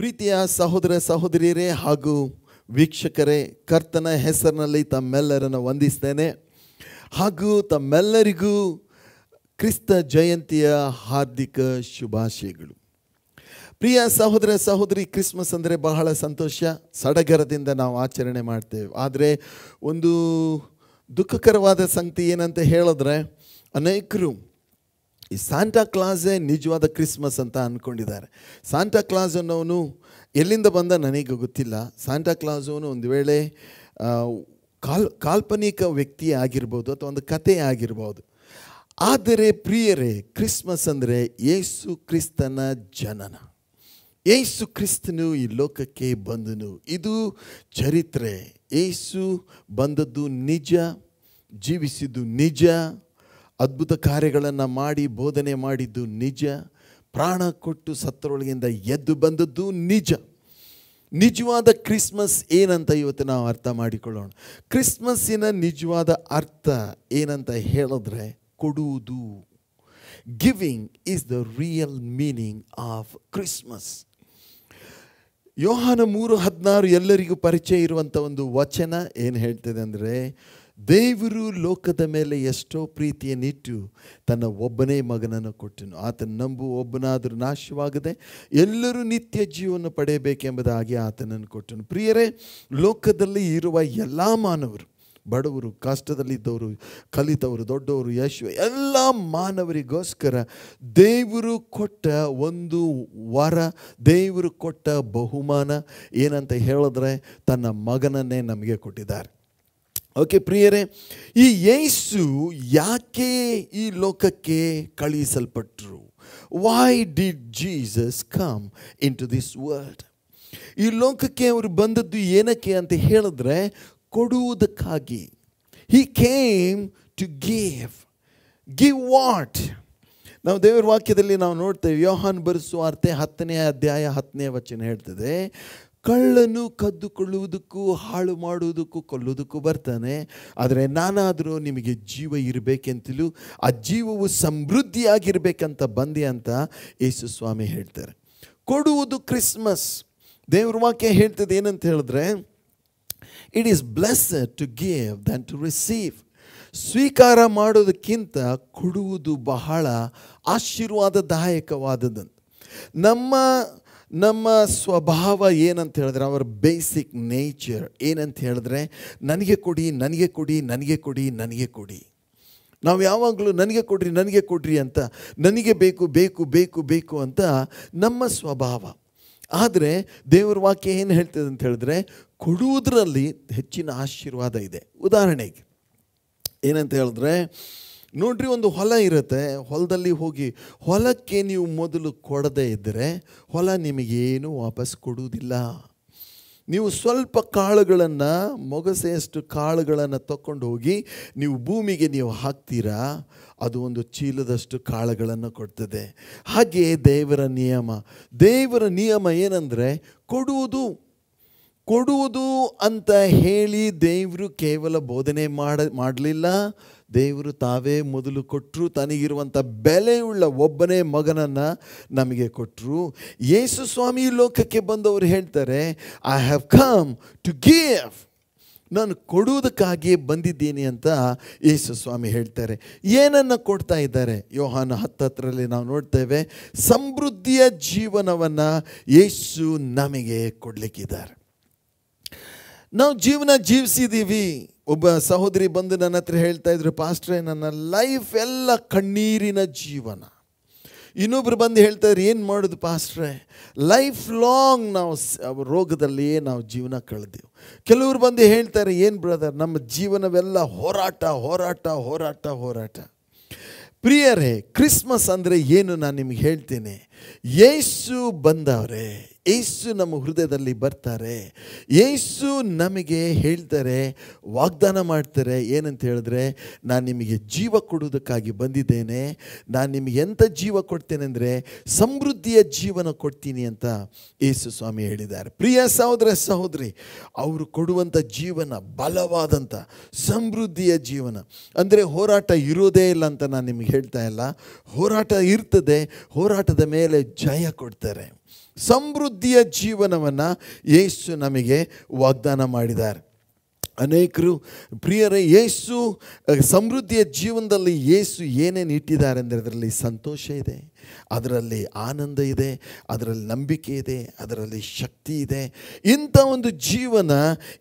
ಪ್ರೀತಿಯ ಸಹೋದರ ಸಹೋದರಿಯರೇ ಹಾಗೂ ವೀಕ್ಷಕರೇ ಕರ್ತನ ಹೆಸರಿನಲ್ಲಿ ತಮ್ಮೆಲ್ಲರನ್ನು ವಂದಿಸ್ತೇನೆ ಹಾಗೂ ತಮ್ಮೆಲ್ಲರಿಗೂ ಕ್ರಿಸ್ತ ಜಯಂತಿಯ ಹಾರ್ದಿಕ ಶುಭಾಶಯಗಳು ಪ್ರಿಯ ಸಹೋದರ ಸಹೋದರಿ ಕ್ರಿಸ್ಮಸ್ ಅಂದರೆ ಬಹಳ ಸಂತೋಷ ಸಡಗರದಿಂದ ನಾವು ಆಚರಣೆ ಮಾಡ್ತೇವೆ ಆದರೆ ಒಂದು ದುಃಖಕರವಾದ ಸಂಗತಿ ಏನಂತ ಹೇಳಿದ್ರೆ ಅನೇಕರು ಈ ಸಾಂಟಾ ಕ್ಲಾಸೇ ನಿಜವಾದ ಕ್ರಿಸ್ಮಸ್ ಅಂತ ಅಂದ್ಕೊಂಡಿದ್ದಾರೆ ಸಾಂಟಾ ಕ್ಲಾಸ್ ಅನ್ನೋನು ಎಲ್ಲಿಂದ ಬಂದ ನನಗೆ ಗೊತ್ತಿಲ್ಲ ಸಾಂಟಾ ಒಂದು ವೇಳೆ ಕಾಲ್ ಕಾಲ್ಪನಿಕ ವ್ಯಕ್ತಿ ಆಗಿರ್ಬೋದು ಅಥವಾ ಒಂದು ಕತೆ ಆಗಿರ್ಬೋದು ಆದರೆ ಪ್ರಿಯರೇ ಕ್ರಿಸ್ಮಸ್ ಅಂದರೆ ಯೇಸು ಕ್ರಿಸ್ತನ ಜನನ ಏಸು ಕ್ರಿಸ್ತನು ಈ ಲೋಕಕ್ಕೆ ಬಂದನು ಇದು ಚರಿತ್ರೆ ಏಸು ಬಂದದ್ದು ನಿಜ ಜೀವಿಸಿದ್ದು ನಿಜ ಅದ್ಭುತ ಕಾರ್ಯಗಳನ್ನು ಮಾಡಿ ಬೋಧನೆ ಮಾಡಿದ್ದು ನಿಜ ಪ್ರಾಣ ಕೊಟ್ಟು ಸತ್ತರೊಳಗಿಂದ ಎದ್ದು ಬಂದದ್ದು ನಿಜ ನಿಜವಾದ ಕ್ರಿಸ್ಮಸ್ ಏನಂತ ಇವತ್ತು ನಾವು ಅರ್ಥ ಮಾಡಿಕೊಳ್ಳೋಣ ಕ್ರಿಸ್ಮಸ್ಸಿನ ನಿಜವಾದ ಅರ್ಥ ಏನಂತ ಹೇಳಿದ್ರೆ ಕೊಡುವುದು giving is the real meaning of Christmas Yohana ಮೂರು ಹದಿನಾರು ಎಲ್ಲರಿಗೂ ಪರಿಚಯ ಇರುವಂಥ ಒಂದು ವಚನ ಏನು ಹೇಳ್ತದೆ ಅಂದರೆ ದೇವರು ಲೋಕದ ಮೇಲೆ ಎಷ್ಟೋ ಪ್ರೀತಿಯನ್ನಿಟ್ಟು ತನ್ನ ಒಬ್ಬನೇ ಮಗನನ್ನು ಕೊಟ್ಟನು ಆತನ ನಂಬು ಒಬ್ಬನಾದರೂ ನಾಶವಾಗದೆ ಎಲ್ಲರೂ ನಿತ್ಯ ಜೀವನ ಪಡೆಯಬೇಕೆಂಬುದಾಗಿ ಆತನನ್ನು ಕೊಟ್ಟನು ಪ್ರಿಯರೇ ಲೋಕದಲ್ಲಿ ಇರುವ ಎಲ್ಲ ಮಾನವರು ಬಡವರು ಕಷ್ಟದಲ್ಲಿದ್ದವರು ಕಲಿತವರು ದೊಡ್ಡವರು ಯಶ ಎಲ್ಲ ಮಾನವರಿಗೋಸ್ಕರ ದೇವರು ಕೊಟ್ಟ ಒಂದು ವರ ದೇವರು ಕೊಟ್ಟ ಬಹುಮಾನ ಏನಂತ ಹೇಳಿದ್ರೆ ತನ್ನ ಮಗನನ್ನೇ ನಮಗೆ ಕೊಟ್ಟಿದ್ದಾರೆ ಓಕೆ ಪ್ರಿಯರೇ ಈ ಯೇಸು ಯಾಕೆ ಈ ಲೋಕಕ್ಕೆ ಕಳಿಸಲ್ಪಟ್ಟರು why did Jesus come into this world ಈ ಲೋಕಕ್ಕೆ ಅವರು ಬಂದದ್ದು ಏನಕ್ಕೆ ಅಂತ ಹೇಳಿದ್ರೆ ಕೊಡುವುದಕ್ಕಾಗಿ he came to gave give what ನಾವು ದೇವರ ವಾಕ್ಯದಲ್ಲಿ ನಾವು ನೋಡ್ತೇವೆ ಯೋಹಾನ್ ಅರ್ಥ ಹತ್ತನೇ ಅಧ್ಯಾಯ ಹತ್ತನೇ ವಚನ ಹೇಳ್ತದೆ ಕಳ್ಳನು ಕದ್ದುಕೊಳ್ಳುವುದಕ್ಕೂ ಹಾಳು ಮಾಡುವುದಕ್ಕೂ ಕೊಲ್ಲುವುದಕ್ಕೂ ಬರ್ತಾನೆ ಆದರೆ ನಾನಾದರೂ ನಿಮಗೆ ಜೀವ ಇರಬೇಕೆಂತಲೂ ಆ ಜೀವವು ಸಮೃದ್ಧಿಯಾಗಿರ್ಬೇಕಂತ ಬಂದೆ ಅಂತ ಯೇಸು ಸ್ವಾಮಿ ಹೇಳ್ತಾರೆ ಕೊಡುವುದು ಕ್ರಿಸ್ಮಸ್ ದೇವ್ರ ವಾಕ್ಯ ಹೇಳ್ತದೆ ಏನಂತ ಹೇಳಿದ್ರೆ it is bless to give than to receive ಸ್ವೀಕಾರ ಮಾಡೋದಕ್ಕಿಂತ ಕೊಡುವುದು ಬಹಳ ಆಶೀರ್ವಾದದಾಯಕವಾದದ್ದು ನಮ್ಮ ನಮ್ಮ ಸ್ವಭಾವ ಏನಂತ ಹೇಳಿದ್ರೆ ಅವರ ಬೇಸಿಕ್ ನೇಚರ್ ಏನಂತ ಹೇಳಿದ್ರೆ ನನಗೆ ಕೊಡಿ ನನಗೆ ಕೊಡಿ ನನಗೆ ಕೊಡಿ ನನಗೆ ಕೊಡಿ ನಾವು ಯಾವಾಗಲೂ ನನಗೆ ಕೊಡ್ರಿ ನನಗೆ ಕೊಡ್ರಿ ಅಂತ ನನಗೆ ಬೇಕು ಬೇಕು ಬೇಕು ಬೇಕು ಅಂತ ನಮ್ಮ ಸ್ವಭಾವ ಆದರೆ ದೇವರ ವಾಕ್ಯ ಏನು ಹೇಳ್ತದೆ ಅಂತ ಹೇಳಿದ್ರೆ ಕೊಡುವುದರಲ್ಲಿ ಹೆಚ್ಚಿನ ಆಶೀರ್ವಾದ ಇದೆ ಉದಾಹರಣೆಗೆ ಏನಂತ ಹೇಳಿದ್ರೆ ನೋಡ್ರಿ ಒಂದು ಹೊಲ ಇರುತ್ತೆ ಹೊಲದಲ್ಲಿ ಹೋಗಿ ಹೊಲಕ್ಕೆ ನೀವು ಮೊದಲು ಕೊಡದೇ ಇದ್ದರೆ ಹೊಲ ನಿಮಗೇನು ವಾಪಸ್ ಕೊಡುವುದಿಲ್ಲ ನೀವು ಸ್ವಲ್ಪ ಕಾಳುಗಳನ್ನು ಮೊಗಸೆಯಷ್ಟು ಕಾಳುಗಳನ್ನು ತಕ್ಕೊಂಡು ಹೋಗಿ ನೀವು ಭೂಮಿಗೆ ನೀವು ಹಾಕ್ತೀರಾ ಅದು ಒಂದು ಚೀಲದಷ್ಟು ಕಾಳುಗಳನ್ನು ಕೊಡ್ತದೆ ಹಾಗೆಯೇ ದೇವರ ನಿಯಮ ದೇವರ ನಿಯಮ ಏನಂದರೆ ಕೊಡುವುದು ಕೊಡುವುದು ಅಂತ ಹೇಳಿ ದೇವರು ಕೇವಲ ಬೋಧನೆ ಮಾಡ ಮಾಡಲಿಲ್ಲ ದೇವರು ತಾವೇ ಮೊದಲು ಕೊಟ್ಟರು ತನಗಿರುವಂಥ ಬೆಲೆಯುಳ್ಳ ಒಬ್ಬನೇ ಮಗನನ್ನು ನಮಗೆ ಕೊಟ್ಟರು ಯೇಸು ಸ್ವಾಮಿ ಲೋಕಕ್ಕೆ ಬಂದವರು ಹೇಳ್ತಾರೆ I have come to give ನಾನು ಕೊಡುವುದಕ್ಕಾಗಿಯೇ ಬಂದಿದ್ದೀನಿ ಅಂತ ಯೇಸು ಸ್ವಾಮಿ ಹೇಳ್ತಾರೆ ಏನನ್ನು ಕೊಡ್ತಾ ಇದ್ದಾರೆ ಯೋಹಾನ ಹತ್ತಿರಲ್ಲಿ ನಾವು ನೋಡ್ತೇವೆ ಸಮೃದ್ಧಿಯ ಜೀವನವನ್ನು ಯೇಸು ನಮಗೆ ಕೊಡಲಿಕ್ಕಿದ್ದಾರೆ ನಾವು ಜೀವನ ಜೀವಿಸಿದ್ದೀವಿ ಒಬ್ಬ ಸಹೋದರಿ ಬಂದು ನನ್ನ ಹತ್ರ ಹೇಳ್ತಾ ಇದ್ರು ಪಾಸ್ಟ್ರೆ ನನ್ನ ಲೈಫ್ ಎಲ್ಲ ಕಣ್ಣೀರಿನ ಜೀವನ ಇನ್ನೊಬ್ರು ಬಂದು ಇದ್ರು ಏನು ಮಾಡೋದು ಪಾಸ್ಟ್ರೆ ಲೈಫ್ ಲಾಂಗ್ ನಾವು ರೋಗದಲ್ಲಿಯೇ ನಾವು ಜೀವನ ಕಳೆದೆವು ಕೆಲವರು ಬಂದು ಹೇಳ್ತಾರೆ ಏನು ಬ್ರದರ್ ನಮ್ಮ ಜೀವನವೆಲ್ಲ ಹೋರಾಟ ಹೋರಾಟ ಹೋರಾಟ ಹೋರಾಟ ಪ್ರಿಯರೇ ಕ್ರಿಸ್ಮಸ್ ಅಂದರೆ ಏನು ನಾನು ನಿಮ್ಗೆ ಹೇಳ್ತೇನೆ ಯೇಸು ಬಂದವರೆ ಏಸು ನಮ್ಮ ಹೃದಯದಲ್ಲಿ ಬರ್ತಾರೆ ಏಸು ನಮಗೆ ಹೇಳ್ತಾರೆ ವಾಗ್ದಾನ ಮಾಡ್ತಾರೆ ಏನಂತ ಹೇಳಿದ್ರೆ ನಾನು ನಿಮಗೆ ಜೀವ ಕೊಡುವುದಕ್ಕಾಗಿ ಬಂದಿದ್ದೇನೆ ನಾನು ನಿಮಗೆ ಎಂಥ ಜೀವ ಕೊಡ್ತೇನೆ ಅಂದರೆ ಸಮೃದ್ಧಿಯ ಜೀವನ ಕೊಡ್ತೀನಿ ಅಂತ ಯೇಸು ಸ್ವಾಮಿ ಹೇಳಿದ್ದಾರೆ ಪ್ರಿಯ ಸಹೋದರ ಸಹೋದರಿ ಅವರು ಕೊಡುವಂಥ ಜೀವನ ಬಲವಾದಂಥ ಸಮೃದ್ಧಿಯ ಜೀವನ ಅಂದರೆ ಹೋರಾಟ ಇರೋದೇ ಇಲ್ಲ ಅಂತ ನಾನು ನಿಮಗೆ ಹೇಳ್ತಾ ಇಲ್ಲ ಹೋರಾಟ ಇರ್ತದೆ ಹೋರಾಟದ ಮೇಲೆ ಮೇಲೆ ಜಯ ಕೊಡ್ತಾರೆ ಸಮೃದ್ಧಿಯ ಜೀವನವನ್ನು ಯೇಸು ನಮಗೆ ವಾಗ್ದಾನ ಮಾಡಿದ್ದಾರೆ ಅನೇಕರು ಪ್ರಿಯರೇ ಯೇಸು ಸಮೃದ್ಧಿಯ ಜೀವನದಲ್ಲಿ ಯೇಸು ಏನೇನು ಇಟ್ಟಿದ್ದಾರೆ ಅಂದರೆ ಅದರಲ್ಲಿ ಸಂತೋಷ ಇದೆ ಅದರಲ್ಲಿ ಆನಂದ ಇದೆ ಅದರಲ್ಲಿ ನಂಬಿಕೆ ಇದೆ ಅದರಲ್ಲಿ ಶಕ್ತಿ ಇದೆ ಇಂಥ ಒಂದು ಜೀವನ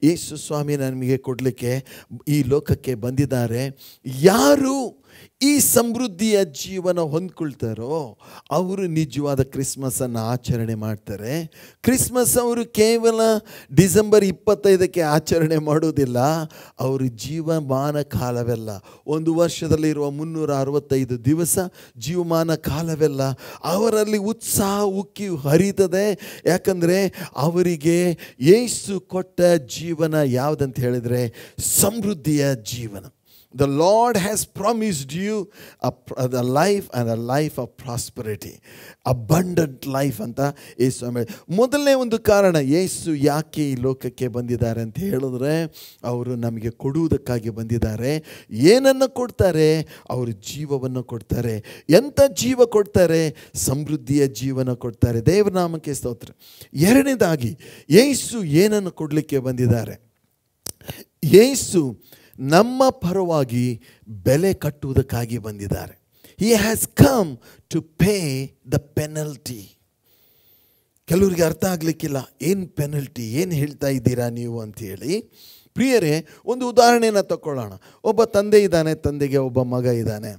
ಯೇಸು ಸ್ವಾಮಿ ನಮಗೆ ಕೊಡಲಿಕ್ಕೆ ಈ ಲೋಕಕ್ಕೆ ಬಂದಿದ್ದಾರೆ ಯಾರು ಈ ಸಮೃದ್ಧಿಯ ಜೀವನ ಹೊಂದ್ಕೊಳ್ತಾರೋ ಅವರು ನಿಜವಾದ ಕ್ರಿಸ್ಮಸನ್ನು ಆಚರಣೆ ಮಾಡ್ತಾರೆ ಕ್ರಿಸ್ಮಸ್ ಅವರು ಕೇವಲ ಡಿಸೆಂಬರ್ ಇಪ್ಪತ್ತೈದಕ್ಕೆ ಆಚರಣೆ ಮಾಡೋದಿಲ್ಲ ಅವರು ಜೀವಮಾನ ಕಾಲವೆಲ್ಲ ಒಂದು ವರ್ಷದಲ್ಲಿರುವ ಮುನ್ನೂರ ಅರವತ್ತೈದು ದಿವಸ ಜೀವಮಾನ ಕಾಲವೆಲ್ಲ ಅಲ್ಲ ಅವರಲ್ಲಿ ಉತ್ಸಾಹ ಉಕ್ಕಿ ಹರಿತದೆ ಯಾಕಂದರೆ ಅವರಿಗೆ ಏಸು ಕೊಟ್ಟ ಜೀವನ ಯಾವುದಂತ ಹೇಳಿದರೆ ಸಮೃದ್ಧಿಯ ಜೀವನ The Lord has promised you a, uh, the life and a life of prosperity abundant life ಅಂತ ಯೇಸು ಮೊದಲನೇ ಒಂದು ಕಾರಣ ಯೇಸು ಯಾಕೆ ಈ ಲೋಕಕ್ಕೆ ಬಂದಿದ್ದಾರೆ ಅಂತ ಹೇಳಿದ್ರೆ ಅವರು ನಮಗೆ ಕೊಡುವುದಕ್ಕಾಗಿ ಬಂದಿದ್ದಾರೆ ಏನನ್ನು ಕೊಡ್ತಾರೆ ಅವರು ಜೀವವನ್ನು ಕೊಡ್ತಾರೆ ಎಂಥ ಜೀವ ಕೊಡ್ತಾರೆ ಸಮೃದ್ಧಿಯ ಜೀವನ ಕೊಡ್ತಾರೆ ದೇವನಾಮಕ್ಕೆ ಸ್ತೋತ್ರ ಎರಡನೇದಾಗಿ ಯೇಸು ಏನನ್ನು ಕೊಡಲಿಕ್ಕೆ ಬಂದಿದ್ದಾರೆ ಯೇಸು ನಮ್ಮ ಪರವಾಗಿ ಬೆಲೆ ಕಟ್ಟುವುದಕ್ಕಾಗಿ ಬಂದಿದ್ದಾರೆ he has come to pay the penalty ಕೆಲವರಿಗೆ ಅರ್ಥ ಆಗಲಿಕ್ಕಿಲ್ಲ ಏನು ಪೆನಲ್ಟಿ ಏನು ಹೇಳ್ತಾ ಇದ್ದೀರಾ ನೀವು ಅಂಥೇಳಿ ಪ್ರಿಯರೇ ಒಂದು ಉದಾಹರಣೆಯನ್ನು ತಗೊಳ್ಳೋಣ ಒಬ್ಬ ತಂದೆ ಇದ್ದಾನೆ ತಂದೆಗೆ ಒಬ್ಬ ಮಗ ಇದ್ದಾನೆ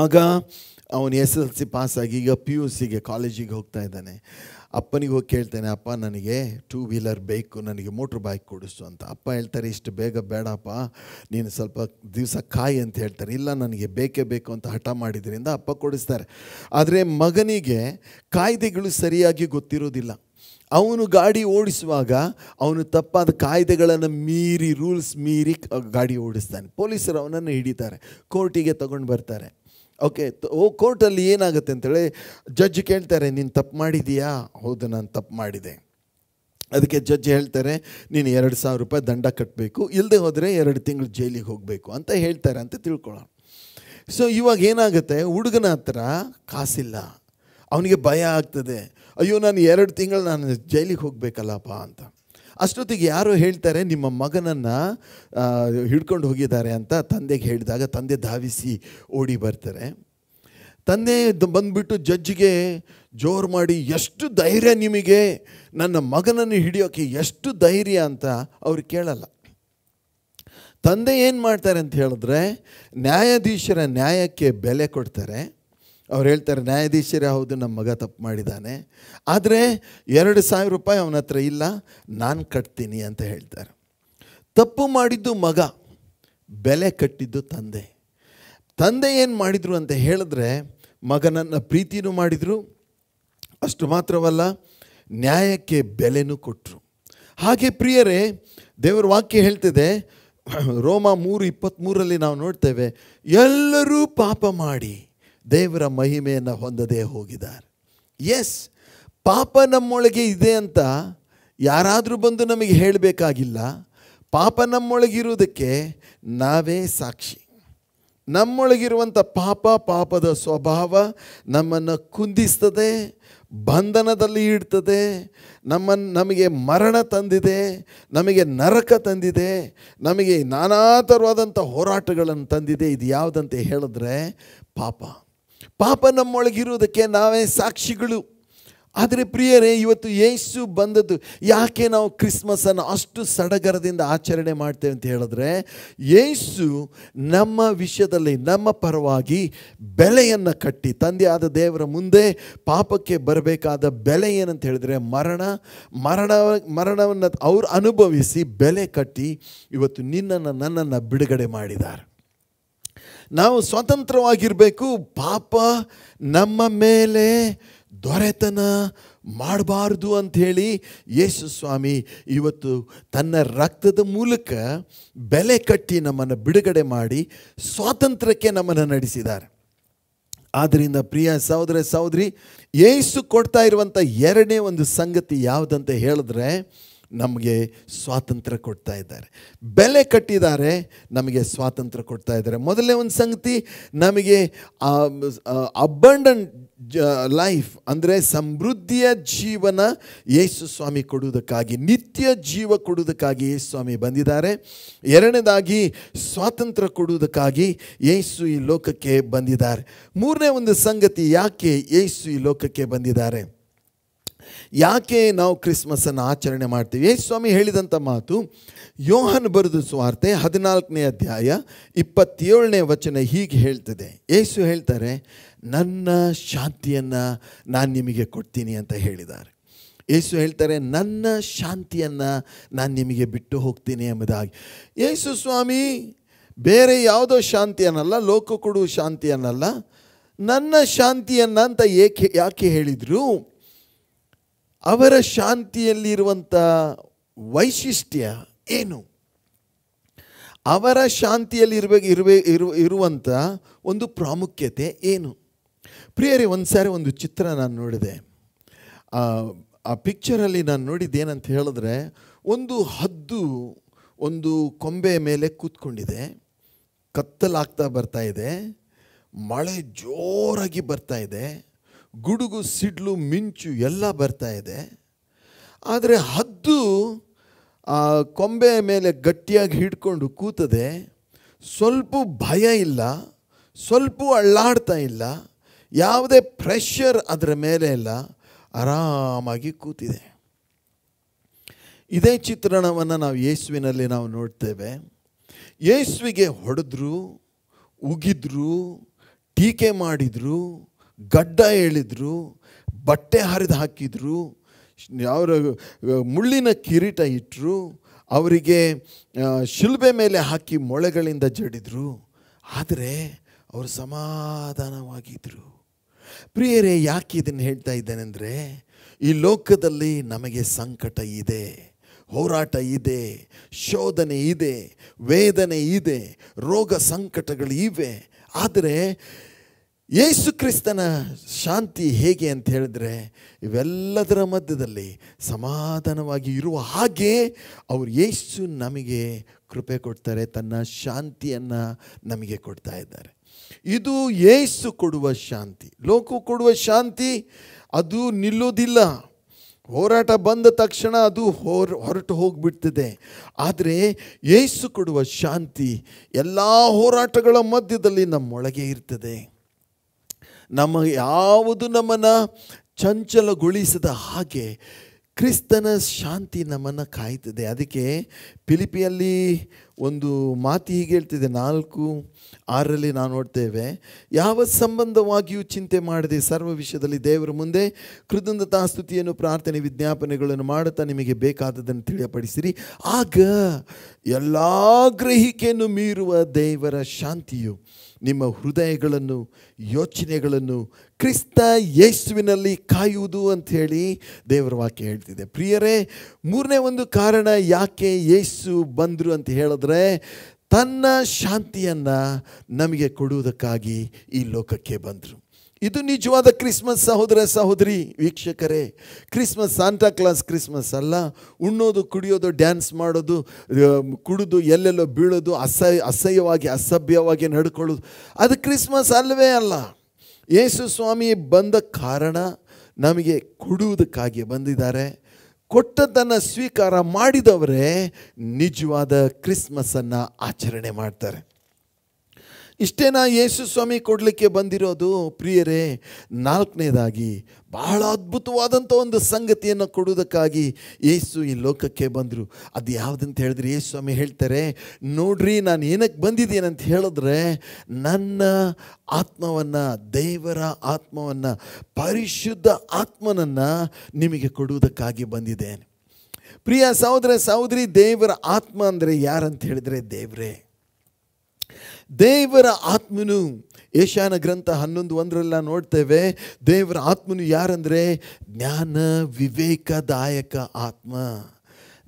ಮಗ ಅವನು ಎಸ್ ಎಲ್ ಸಿ ಪಾಸಾಗಿ ಈಗ ಪಿ ಯು ಸಿಗೆ ಕಾಲೇಜಿಗೆ ಹೋಗ್ತಾ ಇದ್ದಾನೆ ಅಪ್ಪನಿಗೆ ಹೋಗಿ ಕೇಳ್ತೇನೆ ಅಪ್ಪ ನನಗೆ ಟೂ ವೀಲರ್ ಬೇಕು ನನಗೆ ಮೋಟ್ರ್ ಬೈಕ್ ಕೊಡಿಸು ಅಂತ ಅಪ್ಪ ಹೇಳ್ತಾರೆ ಇಷ್ಟು ಬೇಗ ಬೇಡಪ್ಪ ನೀನು ಸ್ವಲ್ಪ ದಿವಸ ಕಾಯಿ ಅಂತ ಹೇಳ್ತಾರೆ ಇಲ್ಲ ನನಗೆ ಬೇಕೇ ಬೇಕು ಅಂತ ಹಠ ಮಾಡಿದ್ರಿಂದ ಅಪ್ಪ ಕೊಡಿಸ್ತಾರೆ ಆದರೆ ಮಗನಿಗೆ ಕಾಯ್ದೆಗಳು ಸರಿಯಾಗಿ ಗೊತ್ತಿರೋದಿಲ್ಲ ಅವನು ಗಾಡಿ ಓಡಿಸುವಾಗ ಅವನು ತಪ್ಪಾದ ಕಾಯ್ದೆಗಳನ್ನು ಮೀರಿ ರೂಲ್ಸ್ ಮೀರಿ ಗಾಡಿ ಓಡಿಸ್ತಾನೆ ಪೊಲೀಸರು ಅವನನ್ನು ಹಿಡಿತಾರೆ ಕೋರ್ಟಿಗೆ ತಗೊಂಡು ಬರ್ತಾರೆ ಓಕೆ ಓ ಕೋರ್ಟಲ್ಲಿ ಏನಾಗುತ್ತೆ ಅಂತೇಳಿ ಜಡ್ಜ್ ಕೇಳ್ತಾರೆ ನೀನು ತಪ್ಪು ಮಾಡಿದೀಯಾ ಹೌದು ನಾನು ತಪ್ಪು ಮಾಡಿದೆ ಅದಕ್ಕೆ ಜಡ್ಜ್ ಹೇಳ್ತಾರೆ ನೀನು ಎರಡು ಸಾವಿರ ರೂಪಾಯಿ ದಂಡ ಕಟ್ಟಬೇಕು ಇಲ್ಲದೆ ಹೋದರೆ ಎರಡು ತಿಂಗಳು ಜೈಲಿಗೆ ಹೋಗಬೇಕು ಅಂತ ಹೇಳ್ತಾರೆ ಅಂತ ತಿಳ್ಕೊಳ್ಳೋಣ ಸೊ ಇವಾಗ ಏನಾಗುತ್ತೆ ಹುಡುಗನ ಹತ್ರ ಕಾಸಿಲ್ಲ ಅವನಿಗೆ ಭಯ ಆಗ್ತದೆ ಅಯ್ಯೋ ನಾನು ಎರಡು ತಿಂಗಳು ನಾನು ಜೈಲಿಗೆ ಹೋಗಬೇಕಲ್ಲಪ್ಪ ಅಂತ ಅಷ್ಟೊತ್ತಿಗೆ ಯಾರು ಹೇಳ್ತಾರೆ ನಿಮ್ಮ ಮಗನನ್ನು ಹಿಡ್ಕೊಂಡು ಹೋಗಿದ್ದಾರೆ ಅಂತ ತಂದೆಗೆ ಹೇಳಿದಾಗ ತಂದೆ ಧಾವಿಸಿ ಓಡಿ ಬರ್ತಾರೆ ತಂದೆ ಬಂದುಬಿಟ್ಟು ಜಡ್ಜ್ಗೆ ಜೋರು ಮಾಡಿ ಎಷ್ಟು ಧೈರ್ಯ ನಿಮಗೆ ನನ್ನ ಮಗನನ್ನು ಹಿಡಿಯೋಕ್ಕೆ ಎಷ್ಟು ಧೈರ್ಯ ಅಂತ ಅವ್ರು ಕೇಳಲ್ಲ ತಂದೆ ಏನು ಮಾಡ್ತಾರೆ ಅಂತ ಹೇಳಿದ್ರೆ ನ್ಯಾಯಾಧೀಶರ ನ್ಯಾಯಕ್ಕೆ ಬೆಲೆ ಕೊಡ್ತಾರೆ ಅವ್ರು ಹೇಳ್ತಾರೆ ನ್ಯಾಯಾಧೀಶರೇ ಹೌದು ನಮ್ಮ ಮಗ ತಪ್ಪು ಮಾಡಿದ್ದಾನೆ ಆದರೆ ಎರಡು ಸಾವಿರ ರೂಪಾಯಿ ಅವನ ಹತ್ರ ಇಲ್ಲ ನಾನು ಕಟ್ತೀನಿ ಅಂತ ಹೇಳ್ತಾರೆ ತಪ್ಪು ಮಾಡಿದ್ದು ಮಗ ಬೆಲೆ ಕಟ್ಟಿದ್ದು ತಂದೆ ತಂದೆ ಏನು ಮಾಡಿದರು ಅಂತ ಹೇಳಿದ್ರೆ ಮಗನನ್ನು ಪ್ರೀತಿನೂ ಮಾಡಿದರು ಅಷ್ಟು ಮಾತ್ರವಲ್ಲ ನ್ಯಾಯಕ್ಕೆ ಬೆಲೆನೂ ಕೊಟ್ಟರು ಹಾಗೆ ಪ್ರಿಯರೇ ದೇವರ ವಾಕ್ಯ ಹೇಳ್ತಿದೆ ರೋಮ ಮೂರು ಇಪ್ಪತ್ತ್ಮೂರಲ್ಲಿ ನಾವು ನೋಡ್ತೇವೆ ಎಲ್ಲರೂ ಪಾಪ ಮಾಡಿ ದೇವರ ಮಹಿಮೆಯನ್ನು ಹೊಂದದೇ ಹೋಗಿದ್ದಾರೆ ಎಸ್ ಪಾಪ ನಮ್ಮೊಳಗೆ ಇದೆ ಅಂತ ಯಾರಾದರೂ ಬಂದು ನಮಗೆ ಹೇಳಬೇಕಾಗಿಲ್ಲ ಪಾಪ ನಮ್ಮೊಳಗಿರುವುದಕ್ಕೆ ನಾವೇ ಸಾಕ್ಷಿ ನಮ್ಮೊಳಗಿರುವಂಥ ಪಾಪ ಪಾಪದ ಸ್ವಭಾವ ನಮ್ಮನ್ನು ಕುಂದಿಸ್ತದೆ ಬಂಧನದಲ್ಲಿ ಇಡ್ತದೆ ನಮ್ಮನ್ನು ನಮಗೆ ಮರಣ ತಂದಿದೆ ನಮಗೆ ನರಕ ತಂದಿದೆ ನಮಗೆ ನಾನಾ ಥರವಾದಂಥ ಹೋರಾಟಗಳನ್ನು ತಂದಿದೆ ಇದು ಯಾವುದಂತೆ ಹೇಳಿದ್ರೆ ಪಾಪ ಪಾಪ ನಮ್ಮೊಳಗಿರುವುದಕ್ಕೆ ನಾವೇ ಸಾಕ್ಷಿಗಳು ಆದರೆ ಪ್ರಿಯರೇ ಇವತ್ತು ಯೇಸು ಬಂದದ್ದು ಯಾಕೆ ನಾವು ಕ್ರಿಸ್ಮಸ್ಸನ್ನು ಅಷ್ಟು ಸಡಗರದಿಂದ ಆಚರಣೆ ಮಾಡ್ತೇವೆ ಅಂತ ಹೇಳಿದ್ರೆ ಯೇಸು ನಮ್ಮ ವಿಷಯದಲ್ಲಿ ನಮ್ಮ ಪರವಾಗಿ ಬೆಲೆಯನ್ನು ಕಟ್ಟಿ ತಂದೆಯಾದ ದೇವರ ಮುಂದೆ ಪಾಪಕ್ಕೆ ಬರಬೇಕಾದ ಬೆಲೆ ಏನಂತ ಹೇಳಿದ್ರೆ ಮರಣ ಮರಣ ಮರಣವನ್ನು ಅವರು ಅನುಭವಿಸಿ ಬೆಲೆ ಕಟ್ಟಿ ಇವತ್ತು ನಿನ್ನನ್ನು ನನ್ನನ್ನು ಬಿಡುಗಡೆ ಮಾಡಿದ್ದಾರೆ ನಾವು ಸ್ವತಂತ್ರವಾಗಿರಬೇಕು ಪಾಪ ನಮ್ಮ ಮೇಲೆ ದೊರೆತನ ಮಾಡಬಾರ್ದು ಅಂಥೇಳಿ ಯೇಸು ಸ್ವಾಮಿ ಇವತ್ತು ತನ್ನ ರಕ್ತದ ಮೂಲಕ ಬೆಲೆ ಕಟ್ಟಿ ನಮ್ಮನ್ನು ಬಿಡುಗಡೆ ಮಾಡಿ ಸ್ವಾತಂತ್ರ್ಯಕ್ಕೆ ನಮ್ಮನ್ನು ನಡೆಸಿದ್ದಾರೆ ಆದ್ದರಿಂದ ಪ್ರಿಯ ಸಹೋದರ ಸಹೋದರಿ ಯೇಸು ಕೊಡ್ತಾ ಇರುವಂಥ ಎರಡನೇ ಒಂದು ಸಂಗತಿ ಯಾವುದಂತ ಹೇಳಿದ್ರೆ ನಮಗೆ ಸ್ವಾತಂತ್ರ್ಯ ಕೊಡ್ತಾ ಇದ್ದಾರೆ ಬೆಲೆ ಕಟ್ಟಿದ್ದಾರೆ ನಮಗೆ ಸ್ವಾತಂತ್ರ್ಯ ಕೊಡ್ತಾ ಇದ್ದಾರೆ ಮೊದಲನೇ ಒಂದು ಸಂಗತಿ ನಮಗೆ ಅಬ್ಬಂಡನ್ ಲೈಫ್ ಅಂದರೆ ಸಮೃದ್ಧಿಯ ಜೀವನ ಯೇಸು ಸ್ವಾಮಿ ಕೊಡುವುದಕ್ಕಾಗಿ ನಿತ್ಯ ಜೀವ ಕೊಡುವುದಕ್ಕಾಗಿ ಯೇಸು ಸ್ವಾಮಿ ಬಂದಿದ್ದಾರೆ ಎರಡನೇದಾಗಿ ಸ್ವಾತಂತ್ರ್ಯ ಕೊಡುವುದಕ್ಕಾಗಿ ಯೇಸು ಈ ಲೋಕಕ್ಕೆ ಬಂದಿದ್ದಾರೆ ಮೂರನೇ ಒಂದು ಸಂಗತಿ ಯಾಕೆ ಯೇಸು ಈ ಲೋಕಕ್ಕೆ ಬಂದಿದ್ದಾರೆ ಯಾಕೆ ನಾವು ಕ್ರಿಸ್ಮಸ್ಸನ್ನು ಆಚರಣೆ ಮಾಡ್ತೀವಿ ಯೇಸು ಸ್ವಾಮಿ ಹೇಳಿದಂಥ ಮಾತು ಯೋಹನ್ ಬರೆದು ಸ್ವಾರ್ತೆ ಹದಿನಾಲ್ಕನೇ ಅಧ್ಯಾಯ ಇಪ್ಪತ್ತೇಳನೇ ವಚನ ಹೀಗೆ ಹೇಳ್ತದೆ ಯೇಸು ಹೇಳ್ತಾರೆ ನನ್ನ ಶಾಂತಿಯನ್ನು ನಾನು ನಿಮಗೆ ಕೊಡ್ತೀನಿ ಅಂತ ಹೇಳಿದ್ದಾರೆ ಯೇಸು ಹೇಳ್ತಾರೆ ನನ್ನ ಶಾಂತಿಯನ್ನು ನಾನು ನಿಮಗೆ ಬಿಟ್ಟು ಹೋಗ್ತೀನಿ ಎಂಬುದಾಗಿ ಯೇಸು ಸ್ವಾಮಿ ಬೇರೆ ಯಾವುದೋ ಶಾಂತಿಯನ್ನಲ್ಲ ಲೋಕ ಕೊಡುವ ಶಾಂತಿಯನ್ನಲ್ಲ ನನ್ನ ಶಾಂತಿಯನ್ನು ಅಂತ ಏಕೆ ಯಾಕೆ ಹೇಳಿದರು ಅವರ ಶಾಂತಿಯಲ್ಲಿರುವಂಥ ವೈಶಿಷ್ಟ್ಯ ಏನು ಅವರ ಶಾಂತಿಯಲ್ಲಿ ಇರಬೇಕು ಇರಬೇ ಇರು ಇರುವಂಥ ಒಂದು ಪ್ರಾಮುಖ್ಯತೆ ಏನು ಪ್ರಿಯರಿ ಒಂದು ಸಾರಿ ಒಂದು ಚಿತ್ರ ನಾನು ನೋಡಿದೆ ಆ ಪಿಕ್ಚರಲ್ಲಿ ನಾನು ನೋಡಿದ್ದೇನಂತ ಹೇಳಿದ್ರೆ ಒಂದು ಹದ್ದು ಒಂದು ಕೊಂಬೆ ಮೇಲೆ ಕೂತ್ಕೊಂಡಿದೆ ಕತ್ತಲಾಗ್ತಾ ಬರ್ತಾ ಇದೆ ಮಳೆ ಜೋರಾಗಿ ಬರ್ತಾ ಇದೆ ಗುಡುಗು ಸಿಡ್ಲು ಮಿಂಚು ಎಲ್ಲ ಬರ್ತಾ ಇದೆ ಆದರೆ ಹದ್ದು ಆ ಕೊಂಬೆ ಮೇಲೆ ಗಟ್ಟಿಯಾಗಿ ಹಿಡ್ಕೊಂಡು ಕೂತದೆ ಸ್ವಲ್ಪ ಭಯ ಇಲ್ಲ ಸ್ವಲ್ಪ ಅಳ್ಳಾಡ್ತಾ ಇಲ್ಲ ಯಾವುದೇ ಪ್ರೆಷರ್ ಅದರ ಮೇಲೆ ಇಲ್ಲ ಆರಾಮಾಗಿ ಕೂತಿದೆ ಇದೇ ಚಿತ್ರಣವನ್ನು ನಾವು ಯೇಸುವಿನಲ್ಲಿ ನಾವು ನೋಡ್ತೇವೆ ಯೇಸುವಿಗೆ ಹೊಡೆದ್ರು ಉಗಿದ್ರು ಟೀಕೆ ಮಾಡಿದರು ಗಡ್ಡ ಹೇಳಿದರು ಬಟ್ಟೆ ಹರಿದು ಹಾಕಿದರು ಅವರ ಮುಳ್ಳಿನ ಕಿರೀಟ ಇಟ್ಟರು ಅವರಿಗೆ ಶಿಲ್ಬೆ ಮೇಲೆ ಹಾಕಿ ಮೊಳೆಗಳಿಂದ ಜಡಿದ್ರು ಆದರೆ ಅವರು ಸಮಾಧಾನವಾಗಿದ್ದರು ಪ್ರಿಯರೇ ಯಾಕೆ ಇದನ್ನು ಹೇಳ್ತಾ ಇದ್ದೇನೆಂದರೆ ಈ ಲೋಕದಲ್ಲಿ ನಮಗೆ ಸಂಕಟ ಇದೆ ಹೋರಾಟ ಇದೆ ಶೋಧನೆ ಇದೆ ವೇದನೆ ಇದೆ ರೋಗ ಸಂಕಟಗಳು ಇವೆ ಆದರೆ ಯೇಸು ಕ್ರಿಸ್ತನ ಶಾಂತಿ ಹೇಗೆ ಅಂತ ಹೇಳಿದ್ರೆ ಇವೆಲ್ಲದರ ಮಧ್ಯದಲ್ಲಿ ಸಮಾಧಾನವಾಗಿ ಇರುವ ಹಾಗೆ ಅವರು ಯೇಸು ನಮಗೆ ಕೃಪೆ ಕೊಡ್ತಾರೆ ತನ್ನ ಶಾಂತಿಯನ್ನು ನಮಗೆ ಕೊಡ್ತಾ ಇದ್ದಾರೆ ಇದು ಯೇಸು ಕೊಡುವ ಶಾಂತಿ ಲೋಕ ಕೊಡುವ ಶಾಂತಿ ಅದು ನಿಲ್ಲೋದಿಲ್ಲ ಹೋರಾಟ ಬಂದ ತಕ್ಷಣ ಅದು ಹೊರ ಹೊರಟು ಹೋಗಿಬಿಡ್ತದೆ ಆದರೆ ಯೇಸು ಕೊಡುವ ಶಾಂತಿ ಎಲ್ಲ ಹೋರಾಟಗಳ ಮಧ್ಯದಲ್ಲಿ ನಮ್ಮೊಳಗೆ ಇರ್ತದೆ ನಮ್ಮ ಯಾವುದು ನಮ್ಮನ್ನು ಚಂಚಲಗೊಳಿಸದ ಹಾಗೆ ಕ್ರಿಸ್ತನ ಶಾಂತಿ ನಮ್ಮನ್ನು ಕಾಯ್ತದೆ ಅದಕ್ಕೆ ಪಿಲಿಪಿಯಲ್ಲಿ ಒಂದು ಮಾತು ಹೀಗೆ ಹೇಳ್ತಿದೆ ನಾಲ್ಕು ಆರಲ್ಲಿ ನಾವು ನೋಡ್ತೇವೆ ಯಾವ ಸಂಬಂಧವಾಗಿಯೂ ಚಿಂತೆ ಮಾಡದೆ ಸರ್ವ ವಿಷಯದಲ್ಲಿ ದೇವರ ಮುಂದೆ ಕೃತಂದ ಸ್ತುತಿಯನ್ನು ಪ್ರಾರ್ಥನೆ ವಿಜ್ಞಾಪನೆಗಳನ್ನು ಮಾಡುತ್ತಾ ನಿಮಗೆ ಬೇಕಾದದನ್ನು ತಿಳಿಯಪಡಿಸಿರಿ ಆಗ ಎಲ್ಲ ಗ್ರಹಿಕೆಯನ್ನು ಮೀರುವ ದೇವರ ಶಾಂತಿಯು ನಿಮ್ಮ ಹೃದಯಗಳನ್ನು ಯೋಚನೆಗಳನ್ನು ಕ್ರಿಸ್ತ ಯೇಸುವಿನಲ್ಲಿ ಕಾಯುವುದು ಅಂಥೇಳಿ ದೇವರ ವಾಕ್ಯ ಹೇಳ್ತಿದೆ ಪ್ರಿಯರೇ ಮೂರನೇ ಒಂದು ಕಾರಣ ಯಾಕೆ ಯೇಸು ಬಂದರು ಅಂತ ಹೇಳಿದ್ರೆ ತನ್ನ ಶಾಂತಿಯನ್ನು ನಮಗೆ ಕೊಡುವುದಕ್ಕಾಗಿ ಈ ಲೋಕಕ್ಕೆ ಬಂದರು ಇದು ನಿಜವಾದ ಕ್ರಿಸ್ಮಸ್ ಸಹೋದರ ಸಹೋದರಿ ವೀಕ್ಷಕರೇ ಕ್ರಿಸ್ಮಸ್ ಸಾಂಟಾ ಕ್ಲಾಸ್ ಕ್ರಿಸ್ಮಸ್ ಅಲ್ಲ ಉಣ್ಣೋದು ಕುಡಿಯೋದು ಡ್ಯಾನ್ಸ್ ಮಾಡೋದು ಕುಡಿದು ಎಲ್ಲೆಲ್ಲೋ ಬೀಳೋದು ಅಸಹ್ಯ ಅಸಹ್ಯವಾಗಿ ಅಸಭ್ಯವಾಗಿ ನಡ್ಕೊಳ್ಳೋದು ಅದು ಕ್ರಿಸ್ಮಸ್ ಅಲ್ಲವೇ ಅಲ್ಲ ಯೇಸು ಸ್ವಾಮಿ ಬಂದ ಕಾರಣ ನಮಗೆ ಕುಡುವುದಕ್ಕಾಗಿ ಬಂದಿದ್ದಾರೆ ಕೊಟ್ಟದ್ದನ್ನು ಸ್ವೀಕಾರ ಮಾಡಿದವರೇ ನಿಜವಾದ ಕ್ರಿಸ್ಮಸ್ಸನ್ನು ಆಚರಣೆ ಮಾಡ್ತಾರೆ ಇಷ್ಟೇನ ಯೇಸು ಸ್ವಾಮಿ ಕೊಡಲಿಕ್ಕೆ ಬಂದಿರೋದು ಪ್ರಿಯರೇ ನಾಲ್ಕನೇದಾಗಿ ಬಹಳ ಅದ್ಭುತವಾದಂಥ ಒಂದು ಸಂಗತಿಯನ್ನು ಕೊಡುವುದಕ್ಕಾಗಿ ಯೇಸು ಈ ಲೋಕಕ್ಕೆ ಬಂದರು ಅದು ಯಾವುದಂತ ಹೇಳಿದ್ರೆ ಯೇಸು ಸ್ವಾಮಿ ಹೇಳ್ತಾರೆ ನೋಡ್ರಿ ನಾನು ಏನಕ್ಕೆ ಬಂದಿದ್ದೀನಂತ ಹೇಳಿದ್ರೆ ನನ್ನ ಆತ್ಮವನ್ನು ದೇವರ ಆತ್ಮವನ್ನು ಪರಿಶುದ್ಧ ಆತ್ಮನನ್ನು ನಿಮಗೆ ಕೊಡುವುದಕ್ಕಾಗಿ ಬಂದಿದ್ದೇನೆ ಪ್ರಿಯ ಸಹೋದರ ಸಹೋದರಿ ದೇವರ ಆತ್ಮ ಅಂದರೆ ಯಾರಂತ ಹೇಳಿದರೆ ದೇವರೇ ದೇವರ ಆತ್ಮನು ಏಷ್ಯಾನ ಗ್ರಂಥ ಹನ್ನೊಂದು ಒಂದರಲ್ಲ ನೋಡ್ತೇವೆ ದೇವರ ಆತ್ಮನು ಯಾರಂದರೆ ಜ್ಞಾನ ವಿವೇಕದಾಯಕ ಆತ್ಮ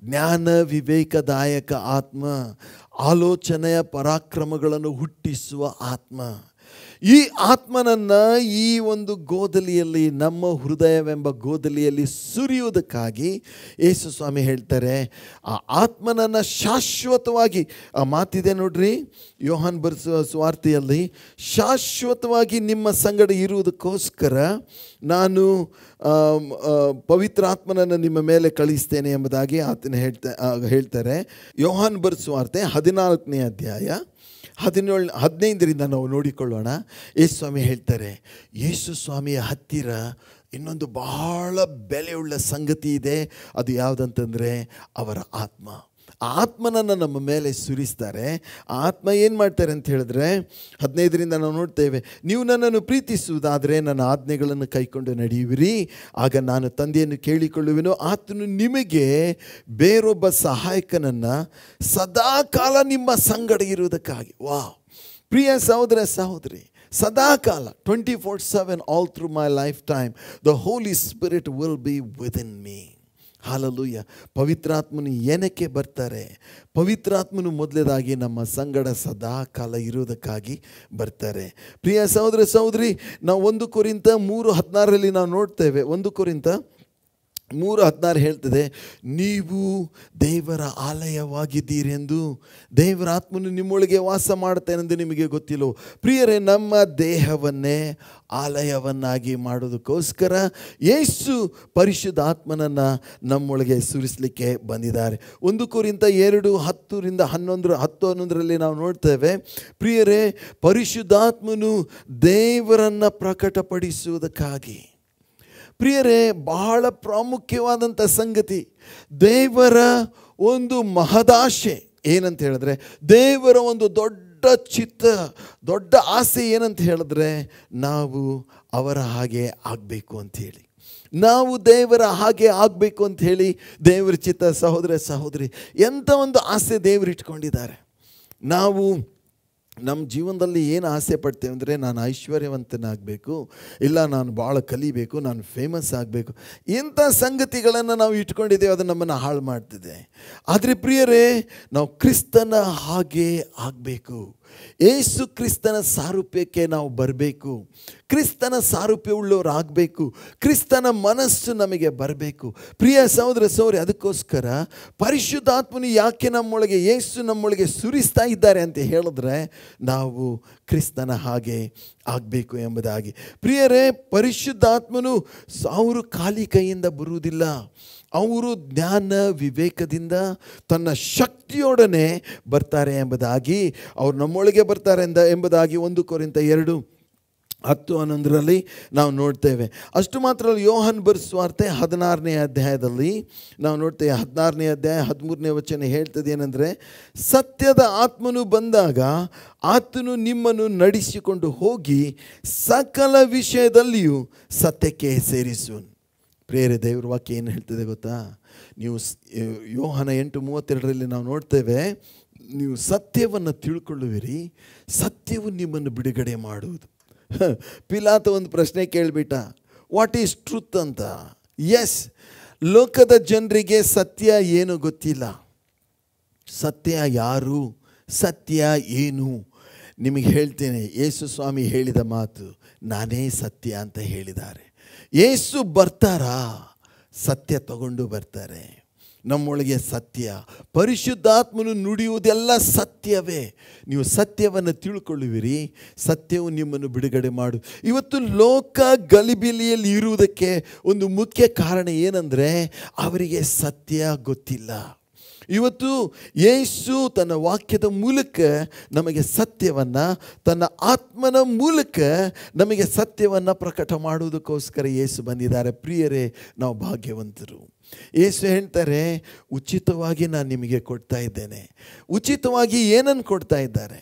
ಜ್ಞಾನ ವಿವೇಕದಾಯಕ ಆತ್ಮ ಆಲೋಚನೆಯ ಪರಾಕ್ರಮಗಳನ್ನು ಹುಟ್ಟಿಸುವ ಆತ್ಮ ಈ ಆತ್ಮನನ್ನು ಈ ಒಂದು ಗೋದಲಿಯಲ್ಲಿ ನಮ್ಮ ಹೃದಯವೆಂಬ ಗೋದಲಿಯಲ್ಲಿ ಸುರಿಯುವುದಕ್ಕಾಗಿ ಯೇಸು ಸ್ವಾಮಿ ಹೇಳ್ತಾರೆ ಆ ಆತ್ಮನನ್ನು ಶಾಶ್ವತವಾಗಿ ಆ ಮಾತಿದೆ ನೋಡ್ರಿ ಯೋಹಾನ್ ಬರೆಸುವ ಸ್ವಾರ್ಥೆಯಲ್ಲಿ ಶಾಶ್ವತವಾಗಿ ನಿಮ್ಮ ಸಂಗಡ ಇರುವುದಕ್ಕೋಸ್ಕರ ನಾನು ಪವಿತ್ರ ಆತ್ಮನನ್ನು ನಿಮ್ಮ ಮೇಲೆ ಕಳಿಸ್ತೇನೆ ಎಂಬುದಾಗಿ ಆತನ ಹೇಳ್ತಾ ಹೇಳ್ತಾರೆ ಯೋಹಾನ್ ಬರ್ಸುವಾರ್ತೆ ಹದಿನಾಲ್ಕನೇ ಅಧ್ಯಾಯ ಹದಿನೇಳು ಹದಿನೈದರಿಂದ ನಾವು ನೋಡಿಕೊಳ್ಳೋಣ ಯೇಸು ಸ್ವಾಮಿ ಹೇಳ್ತಾರೆ ಯೇಸು ಸ್ವಾಮಿಯ ಹತ್ತಿರ ಇನ್ನೊಂದು ಬಹಳ ಬೆಲೆಯುಳ್ಳ ಸಂಗತಿ ಇದೆ ಅದು ಯಾವುದಂತಂದರೆ ಅವರ ಆತ್ಮ ಆತ್ಮನನ್ನು ನಮ್ಮ ಮೇಲೆ ಸುರಿಸ್ತಾರೆ ಆತ್ಮ ಏನು ಮಾಡ್ತಾರೆ ಅಂತ ಹೇಳಿದ್ರೆ ಹದಿನೈದರಿಂದ ನಾವು ನೋಡ್ತೇವೆ ನೀವು ನನ್ನನ್ನು ಪ್ರೀತಿಸುವುದಾದರೆ ನನ್ನ ಆಜ್ಞೆಗಳನ್ನು ಕೈಕೊಂಡು ನಡೆಯುವಿರಿ ಆಗ ನಾನು ತಂದೆಯನ್ನು ಕೇಳಿಕೊಳ್ಳುವೆನೋ ಆತನು ನಿಮಗೆ ಬೇರೊಬ್ಬ ಸಹಾಯಕನನ್ನು ಸದಾಕಾಲ ನಿಮ್ಮ ಸಂಗಡ ಇರುವುದಕ್ಕಾಗಿ ವಾ ಪ್ರಿಯ ಸಹೋದರ ಸಹೋದರಿ ಸದಾಕಾಲ twenty four seven all through my lifetime the Holy Spirit will be within me hallelujah ಪವಿತ್ರಾತ್ಮನು ಏನಕ್ಕೆ ಬರ್ತಾರೆ ಪವಿತ್ರಾತ್ಮನು ಮೊದಲೇದಾಗಿ ನಮ್ಮ ಸಂಗಡ ಸದಾ ಕಾಲ ಇರುವುದಕ್ಕಾಗಿ ಬರ್ತಾರೆ ಪ್ರಿಯ ಸಹೋದರ ಸಹೋದರಿ ನಾವು ಒಂದು ಕುರಿತ ಮೂರು ಹದಿನಾರರಲ್ಲಿ ನಾವು ನೋಡ್ತೇವೆ ಒಂದು ಕುರಿಂತ ಮೂರು ಹದಿನಾರು ಹೇಳ್ತದೆ ನೀವು ದೇವರ ಆಲಯವಾಗಿದ್ದೀರೆಂದು ದೇವರ ಆತ್ಮನು ನಿಮ್ಮೊಳಗೆ ವಾಸ ಮಾಡ್ತೇನೆಂದು ನಿಮಗೆ ಗೊತ್ತಿಲ್ಲ ಪ್ರಿಯರೇ ನಮ್ಮ ದೇಹವನ್ನೇ ಆಲಯವನ್ನಾಗಿ ಮಾಡೋದಕ್ಕೋಸ್ಕರ ಯೇಸು ಪರಿಶುದ್ಧ ಆತ್ಮನನ್ನು ನಮ್ಮೊಳಗೆ ಸುರಿಸಲಿಕ್ಕೆ ಬಂದಿದ್ದಾರೆ ಒಂದು ಕೋರಿಂದ ಎರಡು ಹತ್ತರಿಂದ ಹನ್ನೊಂದು ಹತ್ತು ಹನ್ನೊಂದರಲ್ಲಿ ನಾವು ನೋಡ್ತೇವೆ ಪ್ರಿಯರೇ ಪರಿಶುದ್ಧಾತ್ಮನು ದೇವರನ್ನು ಪ್ರಕಟಪಡಿಸುವುದಕ್ಕಾಗಿ ಪ್ರಿಯರೇ ಬಹಳ ಪ್ರಾಮುಖ್ಯವಾದಂಥ ಸಂಗತಿ ದೇವರ ಒಂದು ಮಹದಾಶೆ ಏನಂತ ಹೇಳಿದ್ರೆ ದೇವರ ಒಂದು ದೊಡ್ಡ ಚಿತ್ತ ದೊಡ್ಡ ಆಸೆ ಏನಂತ ಹೇಳಿದ್ರೆ ನಾವು ಅವರ ಹಾಗೆ ಆಗಬೇಕು ಅಂಥೇಳಿ ನಾವು ದೇವರ ಹಾಗೆ ಆಗಬೇಕು ಅಂತ ಹೇಳಿ ದೇವರ ಚಿತ್ತ ಸಹೋದರ ಸಹೋದರಿ ಎಂಥ ಒಂದು ಆಸೆ ದೇವರು ಇಟ್ಕೊಂಡಿದ್ದಾರೆ ನಾವು ನಮ್ಮ ಜೀವನದಲ್ಲಿ ಏನು ಆಸೆ ಪಡ್ತೇವೆ ಅಂದರೆ ನಾನು ಐಶ್ವರ್ಯವಂತನಾಗಬೇಕು ಇಲ್ಲ ನಾನು ಭಾಳ ಕಲಿಬೇಕು ನಾನು ಫೇಮಸ್ ಆಗಬೇಕು ಇಂಥ ಸಂಗತಿಗಳನ್ನು ನಾವು ಇಟ್ಕೊಂಡಿದ್ದೇವೆ ಅದು ನಮ್ಮನ್ನು ಹಾಳು ಮಾಡ್ತಿದೆ ಆದರೆ ಪ್ರಿಯರೇ ನಾವು ಕ್ರಿಸ್ತನ ಹಾಗೆ ಆಗಬೇಕು ಏಸು ಕ್ರಿಸ್ತನ ಸಾರೂಪ್ಯಕ್ಕೆ ನಾವು ಬರಬೇಕು ಕ್ರಿಸ್ತನ ಸಾರೂಪ್ಯವುಳ್ಳವರಾಗಬೇಕು ಕ್ರಿಸ್ತನ ಮನಸ್ಸು ನಮಗೆ ಬರಬೇಕು ಪ್ರಿಯ ಸಹೋದರ ಸೌರಿ ಅದಕ್ಕೋಸ್ಕರ ಪರಿಶುದ್ಧಾತ್ಮನು ಯಾಕೆ ನಮ್ಮೊಳಗೆ ಯೇಸು ನಮ್ಮೊಳಗೆ ಸುರಿಸ್ತಾ ಇದ್ದಾರೆ ಅಂತ ಹೇಳಿದ್ರೆ ನಾವು ಕ್ರಿಸ್ತನ ಹಾಗೆ ಆಗಬೇಕು ಎಂಬುದಾಗಿ ಪ್ರಿಯರೇ ಪರಿಶುದ್ಧಾತ್ಮನು ಅವರು ಖಾಲಿ ಕೈಯಿಂದ ಬರುವುದಿಲ್ಲ ಅವರು ಜ್ಞಾನ ವಿವೇಕದಿಂದ ತನ್ನ ಶಕ್ತಿಯೊಡನೆ ಬರ್ತಾರೆ ಎಂಬುದಾಗಿ ಅವರು ನಮ್ಮೊಳಗೆ ಬರ್ತಾರೆ ಎಂಬುದಾಗಿ ಒಂದು ಕೊರಿಂದ ಎರಡು ಹತ್ತು ಹನ್ನೊಂದರಲ್ಲಿ ನಾವು ನೋಡ್ತೇವೆ ಅಷ್ಟು ಮಾತ್ರ ಯೋಹನ್ ಬರ್ಸ್ವಾರ್ತೆ ಹದಿನಾರನೇ ಅಧ್ಯಾಯದಲ್ಲಿ ನಾವು ನೋಡ್ತೇವೆ ಹದಿನಾರನೇ ಅಧ್ಯಾಯ ಹದಿಮೂರನೇ ವಚನ ಹೇಳ್ತದೆ ಏನಂದರೆ ಸತ್ಯದ ಆತ್ಮನು ಬಂದಾಗ ಆತನು ನಿಮ್ಮನ್ನು ನಡೆಸಿಕೊಂಡು ಹೋಗಿ ಸಕಲ ವಿಷಯದಲ್ಲಿಯೂ ಸತ್ಯಕ್ಕೆ ಸೇರಿಸುವನು ಪ್ರೇರೆ ದೇವ್ರ ವಾಕ್ಯ ಏನು ಹೇಳ್ತದೆ ಗೊತ್ತಾ ನೀವು ಯೋಹನ ಎಂಟು ಮೂವತ್ತೆರಡರಲ್ಲಿ ನಾವು ನೋಡ್ತೇವೆ ನೀವು ಸತ್ಯವನ್ನು ತಿಳ್ಕೊಳ್ಳುವಿರಿ ಸತ್ಯವು ನಿಮ್ಮನ್ನು ಬಿಡುಗಡೆ ಮಾಡುವುದು ಪಿಲಾತ ಒಂದು ಪ್ರಶ್ನೆ ಕೇಳಿಬಿಟ್ಟ ವಾಟ್ ಈಸ್ ಟ್ರೂತ್ ಅಂತ ಎಸ್ ಲೋಕದ ಜನರಿಗೆ ಸತ್ಯ ಏನು ಗೊತ್ತಿಲ್ಲ ಸತ್ಯ ಯಾರು ಸತ್ಯ ಏನು ನಿಮಗೆ ಹೇಳ್ತೇನೆ ಯೇಸು ಸ್ವಾಮಿ ಹೇಳಿದ ಮಾತು ನಾನೇ ಸತ್ಯ ಅಂತ ಹೇಳಿದ್ದಾರೆ ಏಸು ಬರ್ತಾರಾ ಸತ್ಯ ತಗೊಂಡು ಬರ್ತಾರೆ ನಮ್ಮೊಳಗೆ ಸತ್ಯ ಪರಿಶುದ್ಧಾತ್ಮನು ನುಡಿಯುವುದೆಲ್ಲ ಸತ್ಯವೇ ನೀವು ಸತ್ಯವನ್ನು ತಿಳ್ಕೊಳ್ಳುವಿರಿ ಸತ್ಯವು ನಿಮ್ಮನ್ನು ಬಿಡುಗಡೆ ಮಾಡು ಇವತ್ತು ಲೋಕ ಗಲಿಬಿಲಿಯಲ್ಲಿ ಇರುವುದಕ್ಕೆ ಒಂದು ಮುಖ್ಯ ಕಾರಣ ಏನಂದರೆ ಅವರಿಗೆ ಸತ್ಯ ಗೊತ್ತಿಲ್ಲ ಇವತ್ತು ಯೇಸು ತನ್ನ ವಾಕ್ಯದ ಮೂಲಕ ನಮಗೆ ಸತ್ಯವನ್ನು ತನ್ನ ಆತ್ಮನ ಮೂಲಕ ನಮಗೆ ಸತ್ಯವನ್ನು ಪ್ರಕಟ ಮಾಡುವುದಕ್ಕೋಸ್ಕರ ಯೇಸು ಬಂದಿದ್ದಾರೆ ಪ್ರಿಯರೇ ನಾವು ಭಾಗ್ಯವಂತರು ಯೇಸು ಹೇಳ್ತಾರೆ ಉಚಿತವಾಗಿ ನಾನು ನಿಮಗೆ ಕೊಡ್ತಾ ಇದ್ದೇನೆ ಉಚಿತವಾಗಿ ಏನನ್ನು ಕೊಡ್ತಾ ಇದ್ದಾರೆ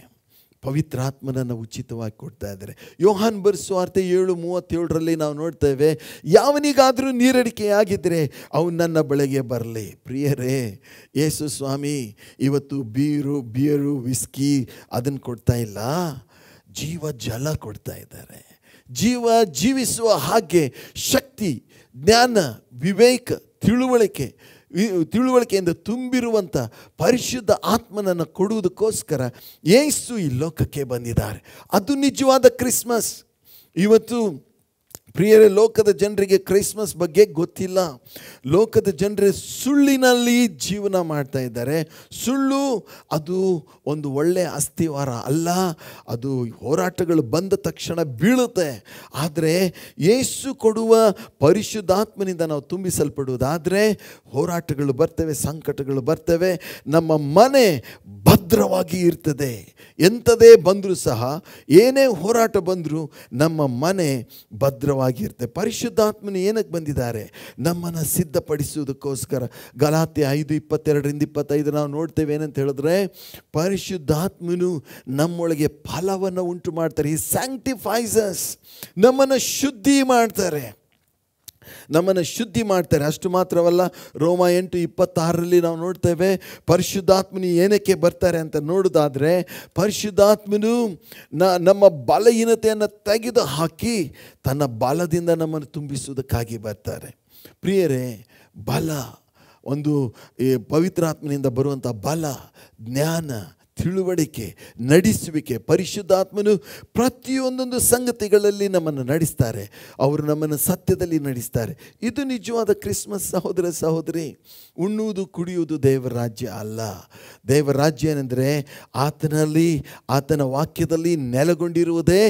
ಪವಿತ್ರಾತ್ಮನನ್ನು ಉಚಿತವಾಗಿ ಕೊಡ್ತಾ ಇದ್ದಾರೆ ಯೋಹಾನ್ ಬರ್ಸುವಾರ್ತೆ ಏಳು ಮೂವತ್ತೇಳರಲ್ಲಿ ನಾವು ನೋಡ್ತೇವೆ ಯಾವನಿಗಾದರೂ ನೀರಡಿಕೆಯಾಗಿದ್ದರೆ ಅವನು ನನ್ನ ಬಳಿಗೆ ಬರಲಿ ಪ್ರಿಯರೇ ಯೇಸು ಸ್ವಾಮಿ ಇವತ್ತು ಬೀರು ಬಿಯರು ವಿಸ್ಕಿ ಅದನ್ನು ಕೊಡ್ತಾ ಇಲ್ಲ ಜೀವ ಜಲ ಕೊಡ್ತಾ ಇದ್ದಾರೆ ಜೀವ ಜೀವಿಸುವ ಹಾಗೆ ಶಕ್ತಿ ಜ್ಞಾನ ವಿವೇಕ ತಿಳುವಳಿಕೆ ತಿಳುವಳಿಕೆಯಿಂದ ತುಂಬಿರುವಂಥ ಪರಿಶುದ್ಧ ಆತ್ಮನನ್ನು ಕೊಡುವುದಕ್ಕೋಸ್ಕರ ಏಸು ಈ ಲೋಕಕ್ಕೆ ಬಂದಿದ್ದಾರೆ ಅದು ನಿಜವಾದ ಕ್ರಿಸ್ಮಸ್ ಇವತ್ತು ಪ್ರಿಯರೇ ಲೋಕದ ಜನರಿಗೆ ಕ್ರಿಸ್ಮಸ್ ಬಗ್ಗೆ ಗೊತ್ತಿಲ್ಲ ಲೋಕದ ಜನರೇ ಸುಳ್ಳಿನಲ್ಲಿ ಜೀವನ ಮಾಡ್ತಾ ಇದ್ದಾರೆ ಸುಳ್ಳು ಅದು ಒಂದು ಒಳ್ಳೆಯ ಅಸ್ಥಿವಾರ ಅಲ್ಲ ಅದು ಹೋರಾಟಗಳು ಬಂದ ತಕ್ಷಣ ಬೀಳುತ್ತೆ ಆದರೆ ಯೇಸು ಕೊಡುವ ಪರಿಶುದ್ಧಾತ್ಮನಿಂದ ನಾವು ತುಂಬಿಸಲ್ಪಡುವುದಾದರೆ ಹೋರಾಟಗಳು ಬರ್ತವೆ ಸಂಕಟಗಳು ಬರ್ತವೆ ನಮ್ಮ ಮನೆ ಭದ್ರವಾಗಿ ಇರ್ತದೆ ಎಂಥದೇ ಬಂದರೂ ಸಹ ಏನೇ ಹೋರಾಟ ಬಂದರೂ ನಮ್ಮ ಮನೆ ಭದ್ರವಾಗಿ ಆಗಿರುತ್ತೆ ಪರಿಶುದ್ಧಾತ್ಮನು ಏನಕ್ಕೆ ಬಂದಿದ್ದಾರೆ ನಮ್ಮನ್ನು ಸಿದ್ಧಪಡಿಸುವುದಕ್ಕೋಸ್ಕರ ಗಲಾತೆ ಐದು ಇಪ್ಪತ್ತೆರಡರಿಂದ ಇಪ್ಪತ್ತೈದು ನಾವು ನೋಡ್ತೇವೆ ಏನಂತ ಹೇಳಿದ್ರೆ ಪರಿಶುದ್ಧಾತ್ಮನು ನಮ್ಮೊಳಗೆ ಫಲವನ್ನು ಉಂಟು ಮಾಡ್ತಾರೆ ಈ ಸ್ಯಾಂಕ್ಟಿಫೈಸಸ್ ನಮ್ಮನ್ನು ಶುದ್ಧಿ ಮಾಡ್ತಾರೆ ನಮ್ಮನ್ನು ಶುದ್ಧಿ ಮಾಡ್ತಾರೆ ಅಷ್ಟು ಮಾತ್ರವಲ್ಲ ರೋಮ ಎಂಟು ಇಪ್ಪತ್ತಾರರಲ್ಲಿ ನಾವು ನೋಡ್ತೇವೆ ಪರಿಶುದ್ಧಾತ್ಮನು ಏನಕ್ಕೆ ಬರ್ತಾರೆ ಅಂತ ನೋಡೋದಾದರೆ ಪರಿಶುದ್ಧಾತ್ಮನು ನ ನಮ್ಮ ಬಲಹೀನತೆಯನ್ನು ತೆಗೆದು ಹಾಕಿ ತನ್ನ ಬಲದಿಂದ ನಮ್ಮನ್ನು ತುಂಬಿಸುವುದಕ್ಕಾಗಿ ಬರ್ತಾರೆ ಪ್ರಿಯರೇ ಬಲ ಒಂದು ಈ ಪವಿತ್ರಾತ್ಮನಿಂದ ಬರುವಂಥ ಬಲ ಜ್ಞಾನ ತಿಳುವಳಿಕೆ ನಡೆಸುವಿಕೆ ಪರಿಶುದ್ಧಾತ್ಮನು ಪ್ರತಿಯೊಂದೊಂದು ಸಂಗತಿಗಳಲ್ಲಿ ನಮ್ಮನ್ನು ನಡೆಸ್ತಾರೆ ಅವರು ನಮ್ಮನ್ನು ಸತ್ಯದಲ್ಲಿ ನಡೆಸ್ತಾರೆ ಇದು ನಿಜವಾದ ಕ್ರಿಸ್ಮಸ್ ಸಹೋದರ ಸಹೋದರಿ ಉಣ್ಣುವುದು ಕುಡಿಯುವುದು ದೇವರಾಜ್ಯ ಅಲ್ಲ ದೇವರಾಜ್ಯ ಏನೆಂದರೆ ಆತನಲ್ಲಿ ಆತನ ವಾಕ್ಯದಲ್ಲಿ ನೆಲೆಗೊಂಡಿರುವುದೇ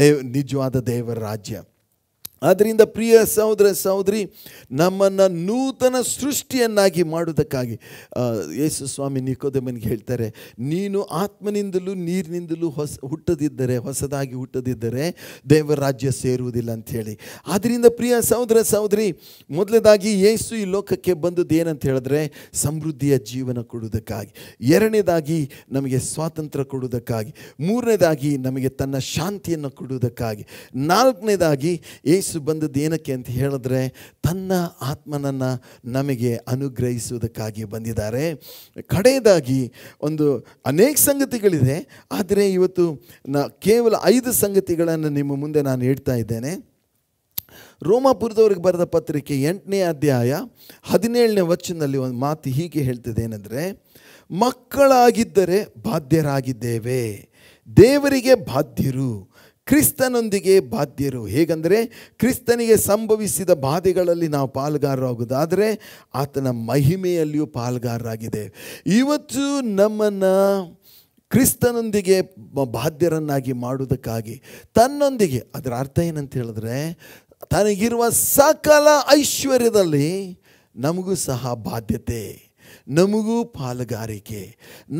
ದೇವ್ ನಿಜವಾದ ದೇವರ ರಾಜ್ಯ ಆದ್ದರಿಂದ ಪ್ರಿಯ ಸಹೋದರ ಸಹೋದರಿ ನಮ್ಮನ್ನು ನೂತನ ಸೃಷ್ಟಿಯನ್ನಾಗಿ ಮಾಡುವುದಕ್ಕಾಗಿ ಯೇಸು ಸ್ವಾಮಿ ನಿಕೋದಮನಿಗೆ ಹೇಳ್ತಾರೆ ನೀನು ಆತ್ಮನಿಂದಲೂ ನೀರಿನಿಂದಲೂ ಹೊಸ ಹುಟ್ಟದಿದ್ದರೆ ಹೊಸದಾಗಿ ಹುಟ್ಟದಿದ್ದರೆ ದೇವರಾಜ್ಯ ಸೇರುವುದಿಲ್ಲ ಅಂಥೇಳಿ ಆದ್ದರಿಂದ ಪ್ರಿಯ ಸಹೋದರ ಸಹೋದರಿ ಮೊದಲನೇದಾಗಿ ಯೇಸು ಈ ಲೋಕಕ್ಕೆ ಬಂದದ್ದು ಏನಂತ ಹೇಳಿದ್ರೆ ಸಮೃದ್ಧಿಯ ಜೀವನ ಕೊಡುವುದಕ್ಕಾಗಿ ಎರಡನೇದಾಗಿ ನಮಗೆ ಸ್ವಾತಂತ್ರ್ಯ ಕೊಡುವುದಕ್ಕಾಗಿ ಮೂರನೇದಾಗಿ ನಮಗೆ ತನ್ನ ಶಾಂತಿಯನ್ನು ಕೊಡುವುದಕ್ಕಾಗಿ ನಾಲ್ಕನೇದಾಗಿ ಯೇಸು ಯೇಸು ಬಂದದ್ದು ಏನಕ್ಕೆ ಅಂತ ಹೇಳಿದ್ರೆ ತನ್ನ ಆತ್ಮನನ್ನು ನಮಗೆ ಅನುಗ್ರಹಿಸುವುದಕ್ಕಾಗಿ ಬಂದಿದ್ದಾರೆ ಕಡೆಯದಾಗಿ ಒಂದು ಅನೇಕ ಸಂಗತಿಗಳಿದೆ ಆದರೆ ಇವತ್ತು ನಾ ಕೇವಲ ಐದು ಸಂಗತಿಗಳನ್ನು ನಿಮ್ಮ ಮುಂದೆ ನಾನು ಹೇಳ್ತಾ ಇದ್ದೇನೆ ರೋಮಾಪುರದವ್ರಿಗೆ ಬರೆದ ಪತ್ರಿಕೆ ಎಂಟನೇ ಅಧ್ಯಾಯ ಹದಿನೇಳನೇ ವಚನದಲ್ಲಿ ಒಂದು ಮಾತು ಹೀಗೆ ಏನಂದರೆ ಮಕ್ಕಳಾಗಿದ್ದರೆ ಬಾಧ್ಯರಾಗಿದ್ದೇವೆ ದೇವರಿಗೆ ಬಾಧ್ಯರು ಕ್ರಿಸ್ತನೊಂದಿಗೆ ಬಾಧ್ಯರು ಹೇಗಂದರೆ ಕ್ರಿಸ್ತನಿಗೆ ಸಂಭವಿಸಿದ ಬಾಧೆಗಳಲ್ಲಿ ನಾವು ಪಾಲ್ಗಾರರಾಗುವುದಾದರೆ ಆತನ ಮಹಿಮೆಯಲ್ಲಿಯೂ ಪಾಲ್ಗಾರರಾಗಿದೆ ಇವತ್ತು ನಮ್ಮನ್ನು ಕ್ರಿಸ್ತನೊಂದಿಗೆ ಬಾಧ್ಯರನ್ನಾಗಿ ಮಾಡುವುದಕ್ಕಾಗಿ ತನ್ನೊಂದಿಗೆ ಅದರ ಅರ್ಥ ಏನಂತ ಹೇಳಿದ್ರೆ ತನಗಿರುವ ಸಕಲ ಐಶ್ವರ್ಯದಲ್ಲಿ ನಮಗೂ ಸಹ ಬಾಧ್ಯತೆ ನಮಗೂ ಪಾಲುಗಾರಿಕೆ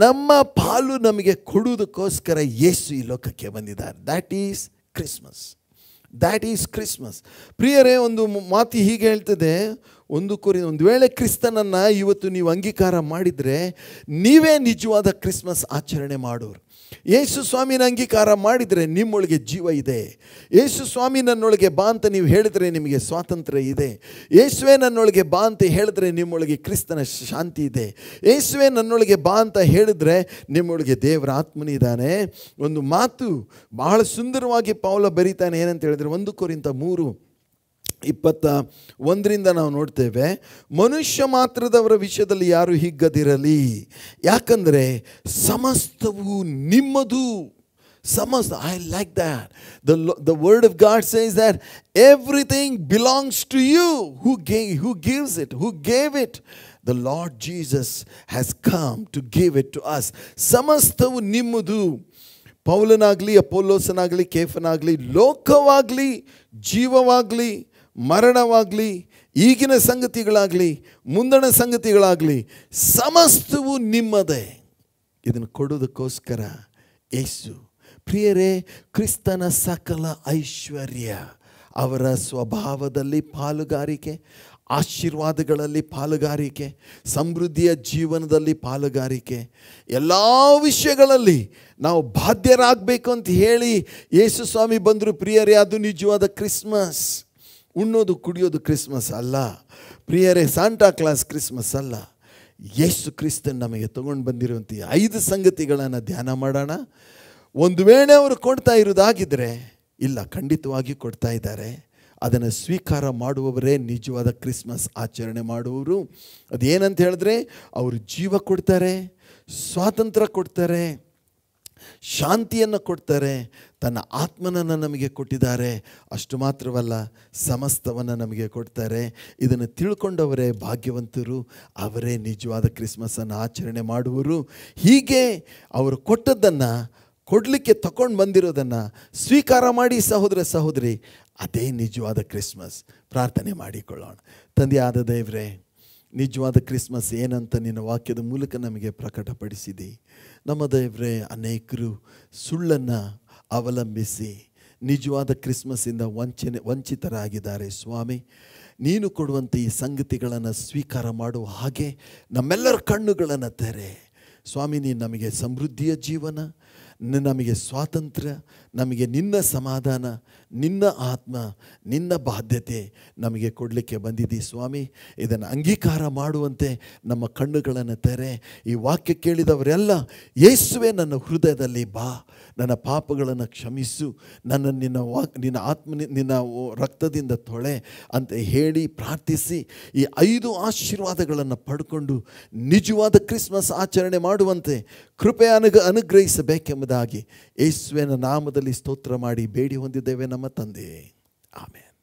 ನಮ್ಮ ಪಾಲು ನಮಗೆ ಕೊಡುವುದಕ್ಕೋಸ್ಕರ ಯೇಸು ಈ ಲೋಕಕ್ಕೆ ಬಂದಿದ್ದಾರೆ that is Christmas that is Christmas ಪ್ರಿಯರೇ ಒಂದು ಮಾತು ಹೀಗೆ ಹೇಳ್ತದೆ ಒಂದು ಕುರಿ ಒಂದು ವೇಳೆ ಕ್ರಿಸ್ತನನ್ನು ಇವತ್ತು ನೀವು ಅಂಗೀಕಾರ ಮಾಡಿದರೆ ನೀವೇ ನಿಜವಾದ ಕ್ರಿಸ್ಮಸ್ ಆಚರಣೆ ಮಾಡೋರು ಯೇಸು ಸ್ವಾಮಿನ ಅಂಗೀಕಾರ ಮಾಡಿದರೆ ನಿಮ್ಮೊಳಗೆ ಜೀವ ಇದೆ ಯೇಸು ಸ್ವಾಮಿ ನನ್ನೊಳಗೆ ಬಾ ಅಂತ ನೀವು ಹೇಳಿದರೆ ನಿಮಗೆ ಸ್ವಾತಂತ್ರ್ಯ ಇದೆ ಯೇಸುವೆ ನನ್ನೊಳಗೆ ಬಾ ಅಂತ ಹೇಳಿದ್ರೆ ನಿಮ್ಮೊಳಗೆ ಕ್ರಿಸ್ತನ ಶಾಂತಿ ಇದೆ ಯೇಸುವೆ ನನ್ನೊಳಗೆ ಬಾ ಅಂತ ಹೇಳಿದ್ರೆ ನಿಮ್ಮೊಳಗೆ ದೇವರ ಆತ್ಮನಿದ್ದಾನೆ ಒಂದು ಮಾತು ಬಹಳ ಸುಂದರವಾಗಿ ಪಾವಲ ಬರೀತಾನೆ ಏನಂತ ಹೇಳಿದರೆ ಒಂದು ಕೋರಿಂತ ಮೂರು ಇಪ್ಪತ್ತ ಒಂದರಿಂದ ನಾವು ನೋಡ್ತೇವೆ ಮನುಷ್ಯ ಮಾತ್ರದವರ ವಿಷಯದಲ್ಲಿ ಯಾರು ಹಿಗ್ಗದಿರಲಿ ಯಾಕಂದರೆ ಸಮಸ್ತವು ನಿಮ್ಮದು ಸಮಸ್ತ I like that the the word of God says that everything belongs to you who gay who gives it who gave it the Lord Jesus has come to give it to us ಸಮಸ್ತವು ನಿಮ್ಮದು ಪೌಲನಾಗಲಿ ಅಪೋಲೋಸನಾಗಲಿ ಕೇಫನಾಗಲಿ ಲೋಕವಾಗಲಿ ಜೀವವಾಗಲಿ ಮರಣವಾಗಲಿ ಈಗಿನ ಸಂಗತಿಗಳಾಗಲಿ ಮುಂದಣ ಸಂಗತಿಗಳಾಗಲಿ ಸಮಸ್ತವು ನಿಮ್ಮದೇ ಇದನ್ನು ಕೊಡೋದಕ್ಕೋಸ್ಕರ ಯೇಸು ಪ್ರಿಯರೇ ಕ್ರಿಸ್ತನ ಸಕಲ ಐಶ್ವರ್ಯ ಅವರ ಸ್ವಭಾವದಲ್ಲಿ ಪಾಲುಗಾರಿಕೆ ಆಶೀರ್ವಾದಗಳಲ್ಲಿ ಪಾಲುಗಾರಿಕೆ ಸಮೃದ್ಧಿಯ ಜೀವನದಲ್ಲಿ ಪಾಲುಗಾರಿಕೆ ಎಲ್ಲ ವಿಷಯಗಳಲ್ಲಿ ನಾವು ಬಾಧ್ಯರಾಗಬೇಕು ಅಂತ ಹೇಳಿ ಯೇಸು ಸ್ವಾಮಿ ಬಂದರು ಪ್ರಿಯರೇ ಅದು ನಿಜವಾದ ಕ್ರಿಸ್ಮಸ್ ಉಣ್ಣೋದು ಕುಡಿಯೋದು ಕ್ರಿಸ್ಮಸ್ ಅಲ್ಲ ಪ್ರಿಯರೇ ಸಾಂಟಾ ಕ್ಲಾಸ್ ಕ್ರಿಸ್ಮಸ್ ಅಲ್ಲ ಯೇಸು ಕ್ರಿಸ್ತನ್ ನಮಗೆ ತೊಗೊಂಡು ಬಂದಿರುವಂಥ ಐದು ಸಂಗತಿಗಳನ್ನು ಧ್ಯಾನ ಮಾಡೋಣ ಒಂದು ವೇಳೆ ಅವರು ಕೊಡ್ತಾ ಇರೋದಾಗಿದ್ದರೆ ಇಲ್ಲ ಖಂಡಿತವಾಗಿ ಕೊಡ್ತಾ ಇದ್ದಾರೆ ಅದನ್ನು ಸ್ವೀಕಾರ ಮಾಡುವವರೇ ನಿಜವಾದ ಕ್ರಿಸ್ಮಸ್ ಆಚರಣೆ ಮಾಡುವವರು ಅದೇನಂತ ಹೇಳಿದ್ರೆ ಅವರು ಜೀವ ಕೊಡ್ತಾರೆ ಸ್ವಾತಂತ್ರ್ಯ ಕೊಡ್ತಾರೆ ಶಾಂತಿಯನ್ನು ಕೊಡ್ತಾರೆ ತನ್ನ ಆತ್ಮನನ್ನು ನಮಗೆ ಕೊಟ್ಟಿದ್ದಾರೆ ಅಷ್ಟು ಮಾತ್ರವಲ್ಲ ಸಮಸ್ತವನ್ನು ನಮಗೆ ಕೊಡ್ತಾರೆ ಇದನ್ನು ತಿಳ್ಕೊಂಡವರೇ ಭಾಗ್ಯವಂತರು ಅವರೇ ನಿಜವಾದ ಕ್ರಿಸ್ಮಸ್ಸನ್ನು ಆಚರಣೆ ಮಾಡುವರು ಹೀಗೆ ಅವರು ಕೊಟ್ಟದ್ದನ್ನು ಕೊಡಲಿಕ್ಕೆ ತಗೊಂಡು ಬಂದಿರೋದನ್ನು ಸ್ವೀಕಾರ ಮಾಡಿ ಸಹೋದರ ಸಹೋದರಿ ಅದೇ ನಿಜವಾದ ಕ್ರಿಸ್ಮಸ್ ಪ್ರಾರ್ಥನೆ ಮಾಡಿಕೊಳ್ಳೋಣ ತಂದೆಯಾದ ದೇವರೇ ದೇವ್ರೆ ನಿಜವಾದ ಕ್ರಿಸ್ಮಸ್ ಏನಂತ ನಿನ್ನ ವಾಕ್ಯದ ಮೂಲಕ ನಮಗೆ ಪ್ರಕಟಪಡಿಸಿದೆ ನಮ್ಮ ದೇವರೇ ಅನೇಕರು ಸುಳ್ಳನ್ನು ಅವಲಂಬಿಸಿ ನಿಜವಾದ ಕ್ರಿಸ್ಮಸ್ಸಿಂದ ವಂಚನೆ ವಂಚಿತರಾಗಿದ್ದಾರೆ ಸ್ವಾಮಿ ನೀನು ಕೊಡುವಂಥ ಈ ಸಂಗತಿಗಳನ್ನು ಸ್ವೀಕಾರ ಮಾಡುವ ಹಾಗೆ ನಮ್ಮೆಲ್ಲರ ಕಣ್ಣುಗಳನ್ನು ತೆರೆ ಸ್ವಾಮಿ ನೀನು ನಮಗೆ ಸಮೃದ್ಧಿಯ ಜೀವನ ನಮಗೆ ಸ್ವಾತಂತ್ರ್ಯ ನಮಗೆ ನಿನ್ನ ಸಮಾಧಾನ ನಿನ್ನ ಆತ್ಮ ನಿನ್ನ ಬಾಧ್ಯತೆ ನಮಗೆ ಕೊಡಲಿಕ್ಕೆ ಬಂದಿದ್ದೀ ಸ್ವಾಮಿ ಇದನ್ನು ಅಂಗೀಕಾರ ಮಾಡುವಂತೆ ನಮ್ಮ ಕಣ್ಣುಗಳನ್ನು ತೆರೆ ಈ ವಾಕ್ಯ ಕೇಳಿದವರೆಲ್ಲ ಯೇಸುವೆ ನನ್ನ ಹೃದಯದಲ್ಲಿ ಬಾ ನನ್ನ ಪಾಪಗಳನ್ನು ಕ್ಷಮಿಸು ನನ್ನ ನಿನ್ನ ವಾಕ್ ನಿನ್ನ ಆತ್ಮ ನಿನ್ನ ರಕ್ತದಿಂದ ತೊಳೆ ಅಂತ ಹೇಳಿ ಪ್ರಾರ್ಥಿಸಿ ಈ ಐದು ಆಶೀರ್ವಾದಗಳನ್ನು ಪಡ್ಕೊಂಡು ನಿಜವಾದ ಕ್ರಿಸ್ಮಸ್ ಆಚರಣೆ ಮಾಡುವಂತೆ ಕೃಪೆಯ ಅನುಗ ಅನುಗ್ರಹಿಸಬೇಕೆಂಬುದಾಗಿ ಯೇಸುವಿನ ನಾಮದಲ್ಲಿ ನಾಮದಲ್ಲಿ ಸ್ತೋತ್ರ ಮಾಡಿ ಬೇಡಿ ಹೊಂದಿದ್ದೇವೆ ನಮ್ಮ ತಂದೆ ಆಮೇಲೆ